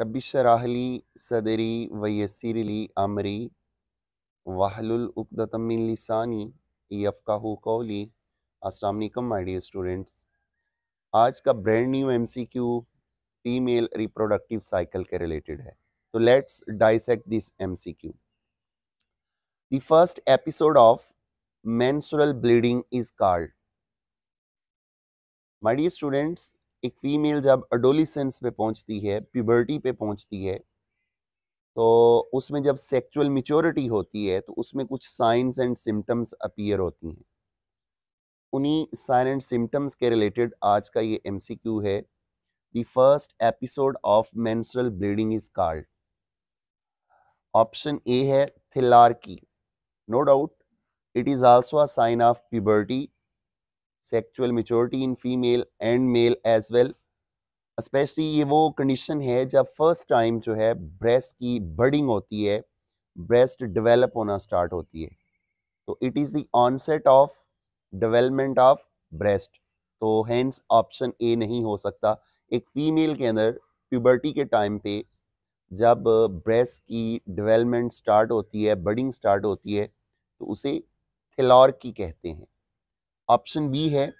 रबिशराहली सदरी वयसरली अमरी वाहलतमिन लिसानी यफ़ाहू कौली असलम माई डियर स्टूडेंट्स आज का brand new M C Q female reproductive cycle के रिलेटेड है तो let's dissect this M C Q the first episode of menstrual bleeding is called. My dear students एक फ़ीमेल जब अडोलिसेंस पे पहुंचती है प्यूबर्टी पे पहुंचती है तो उसमें जब सेक्चुअल मिच्योरिटी होती है तो उसमें कुछ साइंस एंड सिम्टम्स अपीयर होती हैं उन्हीं साइन एंड सिम्टम्स के रिलेटेड आज का ये क्यू है the first episode of menstrual bleeding is called option A है thelarche no doubt it is also a sign of puberty sexual maturity in female and male as well specially ये वो condition है जब first time जो है breast की बर्डिंग होती है ब्रेस्ट डेवलप होना स्टार्ट होती है तो it is the onset of development of breast तो हैंस ऑप्शन ए नहीं हो सकता एक फीमेल के अंदर प्यूबर्टी के टाइम पे जब ब्रेस्ट की डेवलपमेंट स्टार्ट होती है बर्डिंग स्टार्ट होती है तो उसे थिलॉर्की कहते हैं ऑप्शन बी है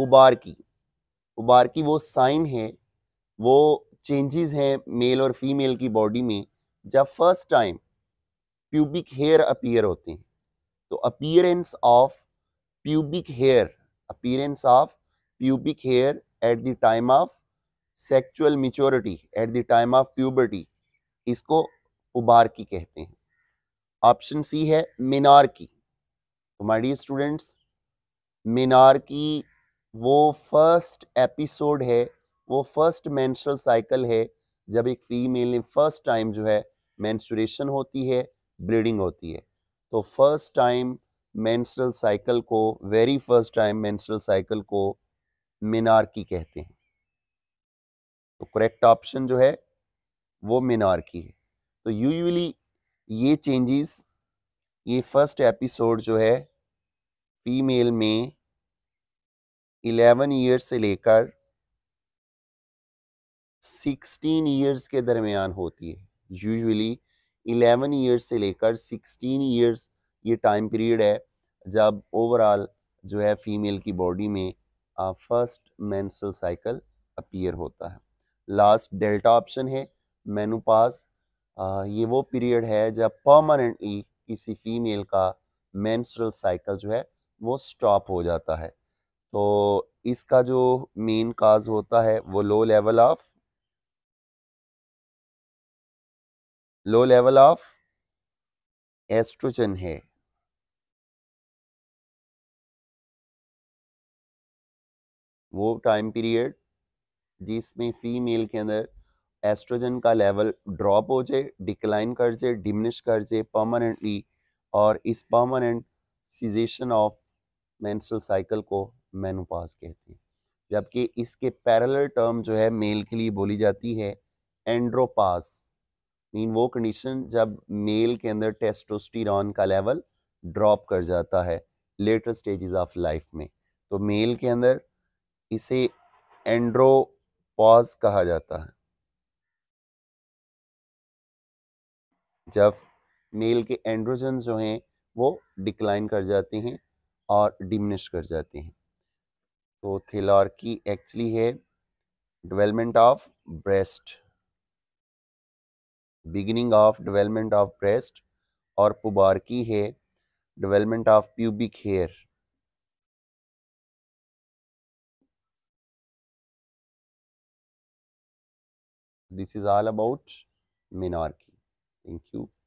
उबार की उबार की वो साइन है वो चेंजेस हैं मेल और फीमेल की बॉडी में जब first time pubic hair appear होते हैं तो appearance of pubic hair appearance of pubic hair at the time of sexual maturity at the time of puberty इसको उबार की कहते हैं ऑप्शन सी है माय हमारी स्टूडेंट्स मीनार की वो फर्स्ट एपिसोड है वो फर्स्ट मेंस्ट्रुअल साइकिल है जब एक फीमेल ने फर्स्ट टाइम जो है मेंस्ट्रुएशन होती है ब्लीडिंग होती है तो फर्स्ट टाइम मेंस्ट्रुअल साइकिल को very first time menstrual cycle को मीनार की कहते हैं तो करेक्ट ऑप्शन जो है वो मीनार की है तो यूजुअली ये चेंजेस ये फर्स्ट एपिसोड जो है फीमेल में 11 ईयर्स से लेकर 16 ईयर्स के दरमियान होती है यूजुअली 11 ईयर्स से लेकर 16 ईयर्स ये टाइम पीरियड है जब ओवरऑल जो है फीमेल की बॉडी में फर्स्ट मेंस्ट्रुअल साइकिल अपीयर होता है लास्ट डेल्टा ऑप्शन है मेनोपॉज ये वो पीरियड है जब परमानेंटली किसी फीमेल का मेंस्ट्रुअल साइकिल जो है वो स्टॉप हो जाता है तो इसका जो मेन काज होता है वो low level of low level of estrogen है वो टाइम पीरियड जिसमें फीमेल के अंदर एस्ट्रोजन का लेवल ड्रॉप हो जाए डिक्लाइन कर जाए डिमिनिश कर जाए परमानेंटली और इस permanent cessation of menstrual cycle को मेनोपाज कहते हैं जबकि इसके पैरेलल टर्म जो है मेल के लिए बोली जाती है एंड्रोपास मीन वो कंडीशन जब मेल के अंदर टेस्टोस्टिरॉन का लेवल ड्रॉप कर जाता है लेटर स्टेजेस ऑफ लाइफ में तो मेल के अंदर इसे एंड्रोपॉज कहा जाता है जब मेल के एंड्रोजन जो हैं वो डिक्लाइन कर जाते हैं और डिमिनिश कर जाते हैं तो थेलॉर्की एक्चुअली है development of breast beginning of development of breast और पुबारकी है development of pubic hair this is all about menarche thank you